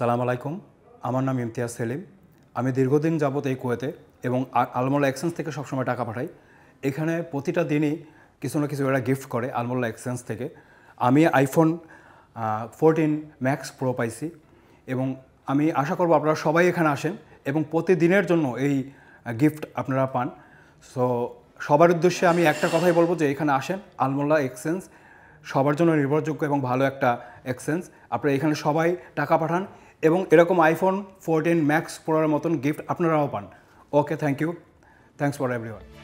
সালাম আলাইকুম আমার নাম ইমতিয়াজ সেলিম আমি দীর্ঘদিন যাবৎ এই কুয়েতে এবং আলমোলা এক্সচেঞ্জ থেকে সবসময় টাকা পাঠাই এখানে প্রতিটা দিনই কিছু না কিছু এরা গিফট করে আলমোলা এক্সচেঞ্জ থেকে আমি আইফোন ফোরটিন ম্যাক্স প্রো পাইছি এবং আমি আশা করব আপনারা সবাই এখানে আসেন এবং প্রতিদিনের জন্য এই গিফট আপনারা পান সো সবার উদ্দেশ্যে আমি একটা কথাই বলবো যে এখানে আসেন আলমোলা এক্সচেঞ্জ সবার জন্য নির্ভরযোগ্য এবং ভালো একটা এক্সচেঞ্জ আপনারা এখানে সবাই টাকা পাঠান এবং এরকম আইফোন ফোরটিন ম্যাক্স পড়ার মতন গিফট আপনারাও পান okay thank you thanks for everyone